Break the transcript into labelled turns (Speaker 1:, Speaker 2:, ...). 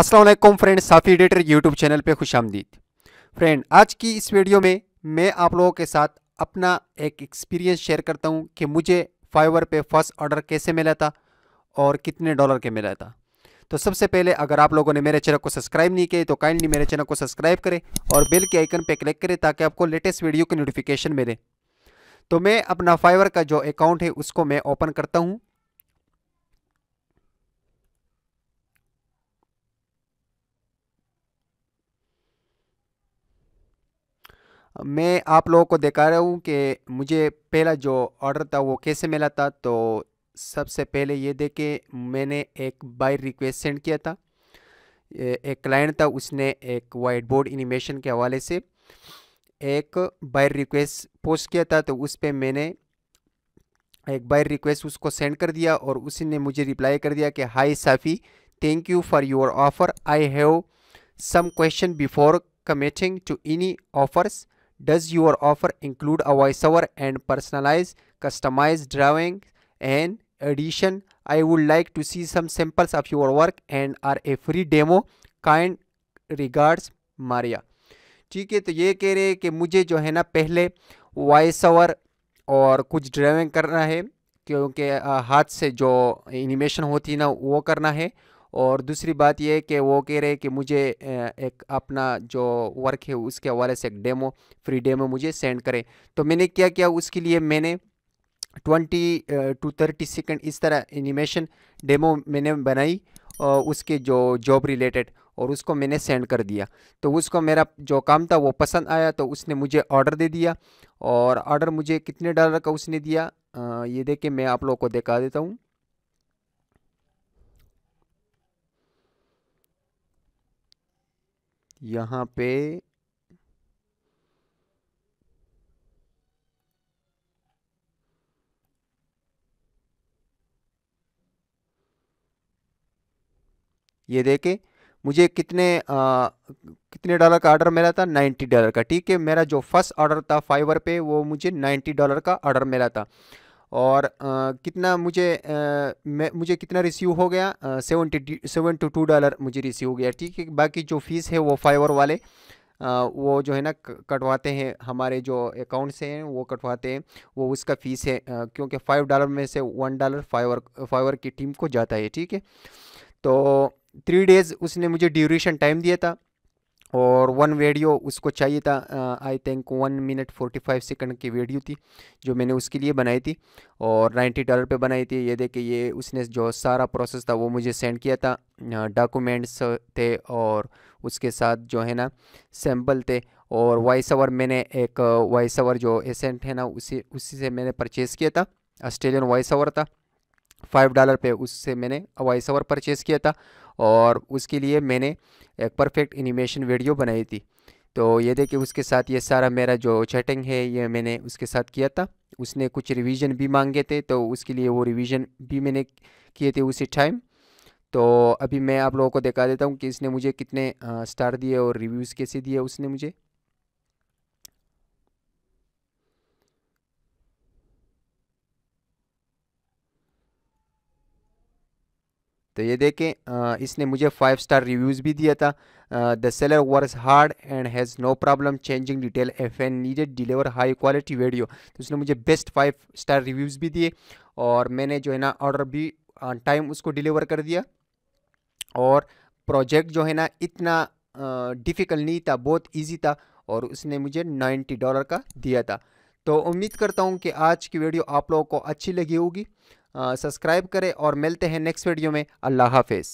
Speaker 1: Aslam friend Safi editor YouTube channel पे खुश आमदीद फ्रेंड आज की इस वीडियो में मैं आप लोगों के साथ अपना एक एक्सपीरियंस शेयर करता हूँ कि मुझे फाइवर पे फर्स्ट ऑर्डर कैसे मिला था और कितने डॉलर के मिला था तो सबसे पहले अगर आप लोगों ने मेरे चैनल को सब्सक्राइब नहीं किया तो काइंडली मेरे चैनल को सब्सक्राइब करें और बेल के आइकन पर क्लिक करें ताकि आपको लेटेस्ट वीडियो की नोटिफिकेशन मिले तो मैं अपना फाइवर का जो अकाउंट है उसको मैं ओपन करता हूँ मैं आप लोगों को दिखा रहा हूँ कि मुझे पहला जो ऑर्डर था वो कैसे मिला था तो सबसे पहले ये देखे मैंने एक बाय रिक्वेस्ट सेंड किया था एक क्लाइंट था उसने एक वाइट बोर्ड एनिमेशन के हवाले से एक बाय रिक्वेस्ट पोस्ट किया था तो उस पर मैंने एक बाय रिक्वेस्ट उसको सेंड कर दिया और उसी ने मुझे रिप्लाई कर दिया कि hi Safi thank you for your offer I have some question before committing to any offers Does your offer include a voiceover and personalized, customized drawing and addition? I would like to see some samples of your work and are a free demo. Kind regards, Maria. ठीक है तो ये कह रहे हैं कि मुझे जो है ना पहले वॉइस ओवर और कुछ ड्राइविंग करना है क्योंकि हाथ से जो एनिमेशन होती है ना वो करना है और दूसरी बात यह कि वो कह रहे हैं कि मुझे एक अपना जो वर्क है उसके हवाले से एक डेमो फ्री डेमो मुझे सेंड करें तो मैंने क्या किया उसके लिए मैंने ट्वेंटी टू थर्टी सेकेंड इस तरह एनिमेशन डेमो मैंने बनाई और उसके जो जॉब रिलेटेड और उसको मैंने सेंड कर दिया तो उसको मेरा जो काम था वो पसंद आया तो उसने मुझे ऑर्डर दे दिया और ऑर्डर मुझे कितने डॉलर का उसने दिया आ, ये देख के मैं आप लोगों को दिखा देता हूँ यहाँ पे ये देखे मुझे कितने आ, कितने डॉलर का ऑर्डर मिला था नाइन्टी डॉलर का ठीक है मेरा जो फर्स्ट ऑर्डर था फाइवर पे वो मुझे नाइन्टी डॉलर का ऑर्डर मिला था और आ, कितना मुझे आ, मैं मुझे कितना रिसीव हो गया seventy seven two two dollar मुझे रिसीव हो गया ठीक है बाकी जो फ़ीस है वो फाइवर वाले आ, वो जो है ना कटवाते हैं हमारे जो अकाउंट से हैं वो कटवाते हैं वो उसका फ़ीस है आ, क्योंकि फ़ाइव डॉलर में से वन डॉलर फाइवर फाइवर की टीम को जाता है ठीक है तो थ्री डेज़ उसने मुझे ड्यूरेशन टाइम दिया था और वन वीडियो उसको चाहिए था I think one minute forty five second की वीडियो थी जो मैंने उसके लिए बनाई थी और नाइन्टी डॉलर पे बनाई थी ये देखे ये उसने जो सारा प्रोसेस था वो मुझे सेंड किया था डॉक्यूमेंट्स थे और उसके साथ जो है ना सैम्पल थे और वॉइस ओवर मैंने एक वॉइस ओवर जो एसेंट है ना उसी उसी से मैंने परचेज़ किया था ऑस्ट्रेलियन वॉइस ओवर था फाइव डॉलर पे उससे मैंने वॉइस ओवर परचेज़ किया था और उसके लिए मैंने एक परफेक्ट एनिमेशन वीडियो बनाई थी तो ये देखिए उसके साथ ये सारा मेरा जो चैटिंग है ये मैंने उसके साथ किया था उसने कुछ रिवीजन भी मांगे थे तो उसके लिए वो रिवीजन भी मैंने किए थे उसी टाइम तो अभी मैं आप लोगों को दिखा देता हूँ कि इसने मुझे कितने स्टार दिए और रिव्यूज़ कैसे दिए उसने मुझे तो ये देखें इसने मुझे फाइव स्टार रिव्यूज़ भी दिया था the seller works hard and has no problem changing detail if and needed deliver high quality video तो उसने मुझे बेस्ट फाइव स्टार रिव्यूज़ भी दिए और मैंने जो है ना ऑर्डर भी टाइम उसको डिलीवर कर दिया और प्रोजेक्ट जो है ना इतना डिफ़िकल्ट नहीं था बहुत ईजी था और उसने मुझे नाइन्टी डॉलर का दिया था तो उम्मीद करता हूँ कि आज की वीडियो आप लोगों को अच्छी लगी होगी सब्सक्राइब करें और मिलते हैं नेक्स्ट वीडियो में अल्लाह हाफिज़